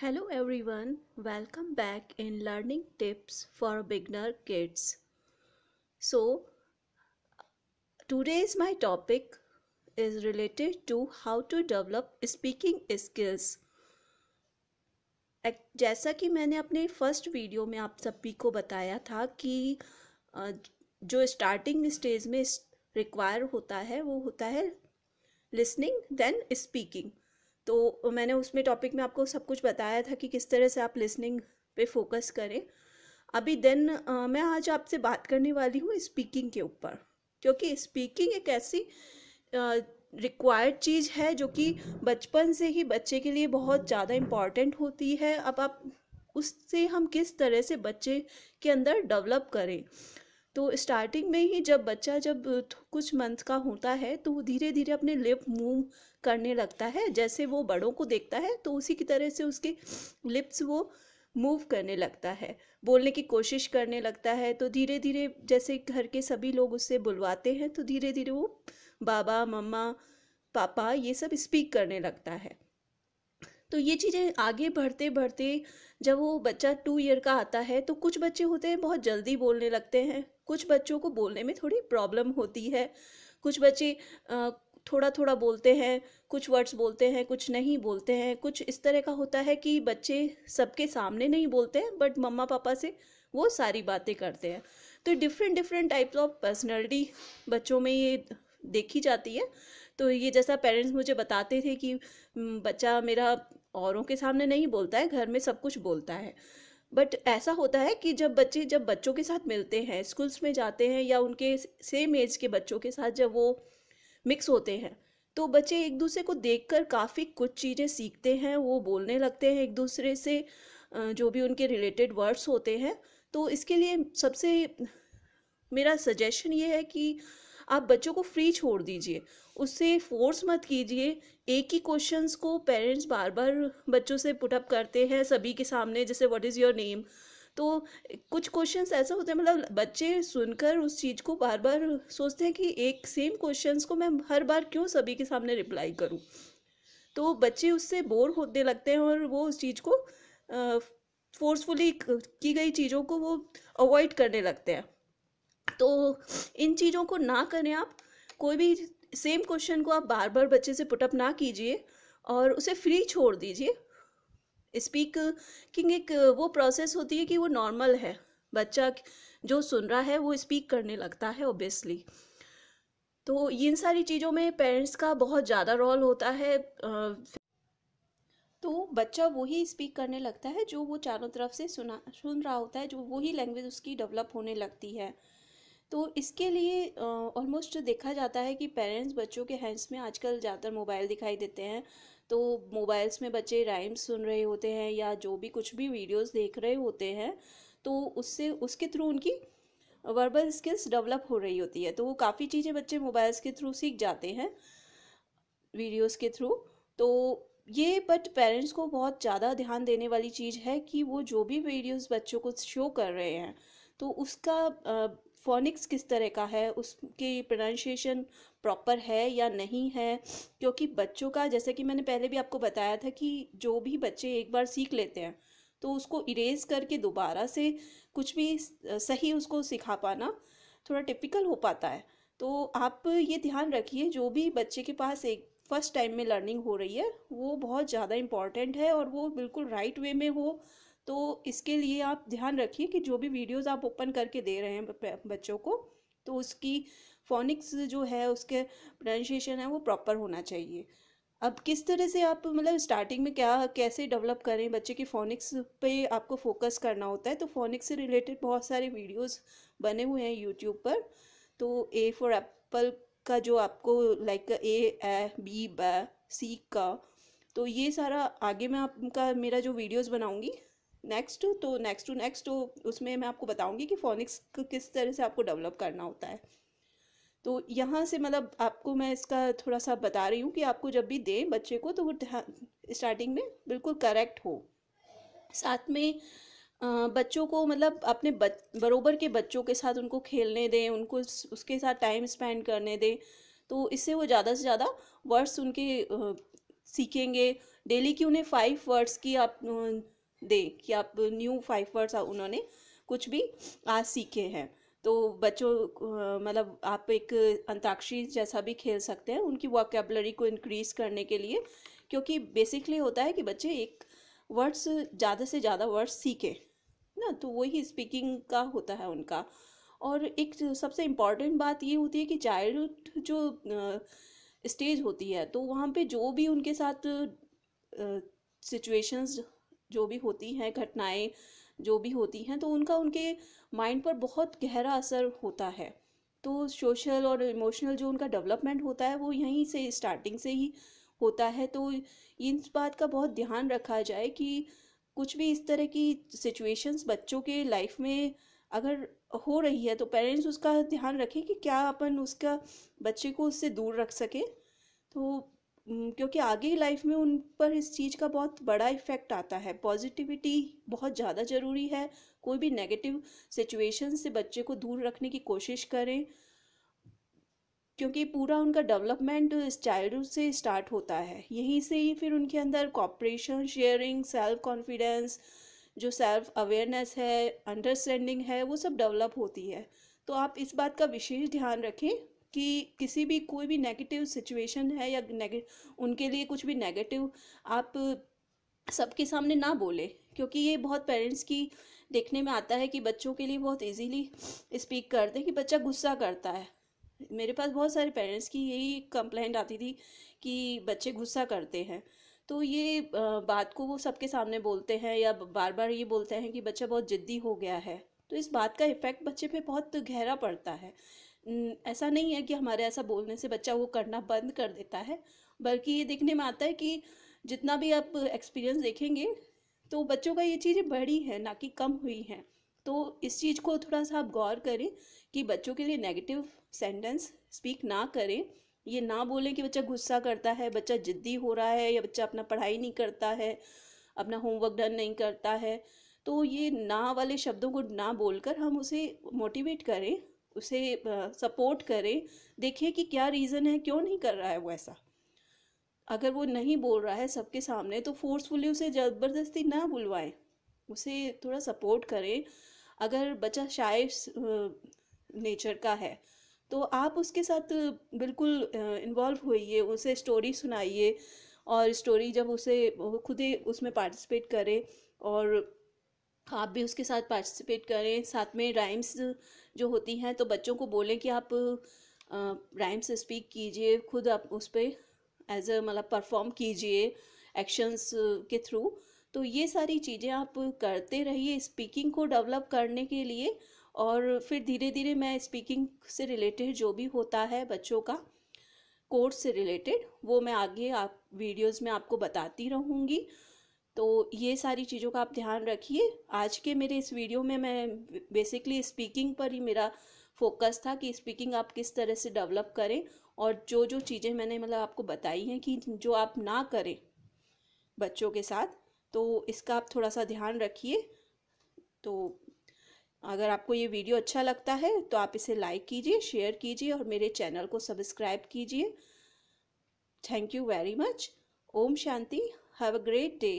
hello everyone welcome back in learning tips for beginner kids so today is my topic is related to how to develop speaking skills जैसा कि मैंने अपने first video में आप सभी को बताया था कि जो स्टार्टिंग स्टेज में रिक्वायर होता है वो होता है लिसनिंग देन स्पीकिंग तो मैंने उसमें टॉपिक में आपको सब कुछ बताया था कि किस तरह से आप लिसनिंग पे फोकस करें अभी देन मैं आज आपसे बात करने वाली हूँ स्पीकिंग के ऊपर क्योंकि स्पीकिंग एक ऐसी रिक्वायर्ड चीज़ है जो कि बचपन से ही बच्चे के लिए बहुत ज़्यादा इम्पॉर्टेंट होती है अब आप उससे हम किस तरह से बच्चे के अंदर डेवलप करें तो स्टार्टिंग में ही जब बच्चा जब कुछ मंथ का होता है तो वो धीरे धीरे अपने लिप मूव करने लगता है जैसे वो बड़ों को देखता है तो उसी की तरह से उसके लिप्स वो मूव करने लगता है बोलने की कोशिश करने लगता है तो धीरे धीरे जैसे घर के सभी लोग उससे बुलवाते हैं तो धीरे धीरे वो बाबा मम्मा पापा ये सब स्पीक करने लगता है तो ये चीज़ें आगे बढ़ते बढ़ते जब वो बच्चा टू ईयर का आता है तो कुछ बच्चे होते हैं बहुत जल्दी बोलने लगते हैं कुछ बच्चों को बोलने में थोड़ी प्रॉब्लम होती है कुछ बच्चे थोड़ा थोड़ा बोलते हैं कुछ वर्ड्स बोलते हैं कुछ नहीं बोलते हैं कुछ इस तरह का होता है कि बच्चे सबके सामने नहीं बोलते हैं बट मम्मा पापा से वो सारी बातें करते हैं तो different different types of personality बच्चों में ये देखी जाती है तो ये जैसा पेरेंट्स मुझे बताते थे कि बच्चा मेरा औरों के सामने नहीं बोलता है घर में सब कुछ बोलता है बट ऐसा होता है कि जब बच्चे जब बच्चों के साथ मिलते हैं स्कूल्स में जाते हैं या उनके सेम एज के बच्चों के साथ जब वो मिक्स होते हैं तो बच्चे एक दूसरे को देखकर काफ़ी कुछ चीज़ें सीखते हैं वो बोलने लगते हैं एक दूसरे से जो भी उनके रिलेटेड वर्ड्स होते हैं तो इसके लिए सबसे मेरा सजेशन ये है कि आप बच्चों को फ्री छोड़ दीजिए उससे फोर्स मत कीजिए एक ही क्वेश्चंस को पेरेंट्स बार बार बच्चों से पुटअप करते हैं सभी के सामने जैसे व्हाट इज़ योर नेम तो कुछ क्वेश्चंस ऐसा होते हैं मतलब बच्चे सुनकर उस चीज़ को बार बार सोचते हैं कि एक सेम क्वेश्चंस को मैं हर बार क्यों सभी के सामने रिप्लाई करूं तो बच्चे उससे बोर होने लगते हैं और वो उस चीज़ को फोर्सफुली की गई चीज़ों को वो अवॉइड करने लगते हैं तो इन चीज़ों को ना करें आप कोई भी सेम क्वेश्चन को आप बार बार बच्चे से पुटअप ना कीजिए और उसे फ्री छोड़ दीजिए स्पीक किंग एक वो प्रोसेस होती है कि वो नॉर्मल है बच्चा जो सुन रहा है वो स्पीक करने लगता है ओबियसली तो इन सारी चीज़ों में पेरेंट्स का बहुत ज़्यादा रोल होता है तो बच्चा वही स्पीक करने लगता है जो वो चारों तरफ से सुना सुन रहा होता है जो वही लैंग्वेज उसकी डेवलप होने लगती है तो इसके लिए ऑलमोस्ट देखा जाता है कि पेरेंट्स बच्चों के हैंड्स में आजकल ज़्यादातर मोबाइल दिखाई देते हैं तो मोबाइल्स में बच्चे राइम्स सुन रहे होते हैं या जो भी कुछ भी वीडियोस देख रहे होते हैं तो उससे उसके थ्रू उनकी वर्बल स्किल्स डेवलप हो रही होती है तो वो काफ़ी चीज़ें बच्चे मोबाइल्स के थ्रू सीख जाते हैं वीडियोस के थ्रू तो ये बट पेरेंट्स को बहुत ज़्यादा ध्यान देने वाली चीज़ है कि वो जो भी वीडियोस बच्चों को शो कर रहे हैं तो उसका फोनिक्स किस तरह का है उसकी प्रोनाउंसिएशन प्रॉपर है या नहीं है क्योंकि बच्चों का जैसे कि मैंने पहले भी आपको बताया था कि जो भी बच्चे एक बार सीख लेते हैं तो उसको इरेज करके दोबारा से कुछ भी सही उसको सिखा पाना थोड़ा टिपिकल हो पाता है तो आप ये ध्यान रखिए जो भी बच्चे के पास एक फर्स्ट टाइम में लर्निंग हो रही है वो बहुत ज़्यादा इम्पॉर्टेंट है और वो बिल्कुल राइट right वे में हो तो इसके लिए आप ध्यान रखिए कि जो भी वीडियोज़ आप ओपन करके दे रहे हैं बच्चों को तो उसकी फोनिक्स जो है उसके प्रोनाउंसिएशन है वो प्रॉपर होना चाहिए अब किस तरह से आप मतलब स्टार्टिंग में क्या कैसे डेवलप करें बच्चे की फोनिक्स पे आपको फोकस करना होता है तो फोनिक्स से रिलेटेड बहुत सारे वीडियोस बने हुए हैं यूट्यूब पर तो ए फॉर एप्पल का जो आपको लाइक ए ए बी ब सी का तो ये सारा आगे मैं आपका मेरा जो वीडियोस बनाऊंगी नेक्स्ट तो नेक्स्ट टू नेक्स्ट टू उसमें मैं आपको बताऊंगी कि फोनिक्स किस तरह से आपको डेवलप करना होता है तो यहाँ से मतलब आपको मैं इसका थोड़ा सा बता रही हूँ कि आपको जब भी दें बच्चे को तो वो स्टार्टिंग में बिल्कुल करेक्ट हो साथ में बच्चों को मतलब अपने बच, बरोबर के बच्चों के साथ उनको खेलने दें उनको उसके साथ टाइम स्पेंड करने दें तो इससे वो ज़्यादा से ज़्यादा वर्ड्स उनके सीखेंगे डेली की उन्हें फाइव वर्ड्स की आप दें कि आप न्यू फाइव वर्ड्स उन्होंने कुछ भी आज सीखे हैं तो बच्चों मतलब आप एक अंताक्षरी जैसा भी खेल सकते हैं उनकी वॉकेबलरी को इनक्रीज करने के लिए क्योंकि बेसिकली होता है कि बच्चे एक वर्ड्स ज़्यादा से ज़्यादा वर्ड्स सीखे ना तो वही स्पीकिंग का होता है उनका और एक सबसे इम्पॉर्टेंट बात ये होती है कि चाइल्डहुड जो स्टेज होती है तो वहाँ पे जो भी उनके साथ सिचुएशंस जो भी होती हैं घटनाएं जो भी होती हैं तो उनका उनके माइंड पर बहुत गहरा असर होता है तो सोशल और इमोशनल जो उनका डेवलपमेंट होता है वो यहीं से स्टार्टिंग से ही होता है तो इन बात का बहुत ध्यान रखा जाए कि कुछ भी इस तरह की सिचुएशंस बच्चों के लाइफ में अगर हो रही है तो पेरेंट्स उसका ध्यान रखें कि क्या अपन उसका बच्चे को उससे दूर रख सकें तो क्योंकि आगे लाइफ में उन पर इस चीज़ का बहुत बड़ा इफ़ेक्ट आता है पॉजिटिविटी बहुत ज़्यादा ज़रूरी है कोई भी नेगेटिव सिचुएशन से बच्चे को दूर रखने की कोशिश करें क्योंकि पूरा उनका डेवलपमेंट इस चाइल्डहुड से स्टार्ट होता है यहीं से ही फिर उनके अंदर कॉपरेशन शेयरिंग सेल्फ कॉन्फिडेंस जो सेल्फ अवेयरनेस है अंडरस्टैंडिंग है वो सब डेवलप होती है तो आप इस बात का विशेष ध्यान रखें कि किसी भी कोई भी नेगेटिव सिचुएशन है या उनके लिए कुछ भी नेगेटिव आप सबके सामने ना बोले क्योंकि ये बहुत पेरेंट्स की देखने में आता है कि बच्चों के लिए बहुत इजीली स्पीक करते हैं कि बच्चा गुस्सा करता है मेरे पास बहुत सारे पेरेंट्स की यही कंप्लेंट आती थी कि बच्चे गुस्सा करते हैं तो ये बात को वो सबके सामने बोलते हैं या बार बार ये बोलते हैं कि बच्चा बहुत ज़िद्दी हो गया है तो इस बात का इफ़ेक्ट बच्चे पे बहुत गहरा पड़ता है ऐसा नहीं है कि हमारे ऐसा बोलने से बच्चा वो करना बंद कर देता है बल्कि ये देखने में आता है कि जितना भी आप एक्सपीरियंस देखेंगे तो बच्चों का ये चीज़ें बढ़ी है ना कि कम हुई हैं तो इस चीज़ को थोड़ा सा आप गौर करें कि बच्चों के लिए नेगेटिव सेंटेंस स्पीक ना करें ये ना बोलें कि बच्चा गुस्सा करता है बच्चा ज़िद्दी हो रहा है या बच्चा अपना पढ़ाई नहीं करता है अपना होमवर्क डन नहीं करता है तो ये ना वाले शब्दों को ना बोलकर हम उसे मोटिवेट करें उसे सपोर्ट करें देखें कि क्या रीज़न है क्यों नहीं कर रहा है वो ऐसा अगर वो नहीं बोल रहा है सबके सामने तो फोर्सफुली उसे ज़बरदस्ती ना बुलवाएं उसे थोड़ा सपोर्ट करें अगर बच्चा शाय नेचर का है तो आप उसके साथ बिल्कुल इन्वॉल्व होइए उसे स्टोरी सुनाइए और स्टोरी जब उसे खुद ही उसमें पार्टिसिपेट करें और आप भी उसके साथ पार्टिसिपेट करें साथ में राइम्स जो होती हैं तो बच्चों को बोलें कि आप राइम्स स्पीक कीजिए खुद आप उस पर एज अ मतलब परफॉर्म कीजिए एक्शंस के थ्रू तो ये सारी चीज़ें आप करते रहिए स्पीकिंग को डेवलप करने के लिए और फिर धीरे धीरे मैं स्पीकिंग से रिलेटेड जो भी होता है बच्चों का कोर्स से रिलेटेड वो मैं आगे आप वीडियोस में आपको बताती रहूँगी तो ये सारी चीज़ों का आप ध्यान रखिए आज के मेरे इस वीडियो में मैं बेसिकली स्पीकिंग पर ही मेरा फोकस था कि स्पीकिंग आप किस तरह से डेवलप करें और जो जो चीज़ें मैंने मतलब आपको बताई हैं कि जो आप ना करें बच्चों के साथ तो इसका आप थोड़ा सा ध्यान रखिए तो अगर आपको ये वीडियो अच्छा लगता है तो आप इसे लाइक कीजिए शेयर कीजिए और मेरे चैनल को सब्सक्राइब कीजिए थैंक यू वेरी मच ओम शांति हैव अ ग्रेट डे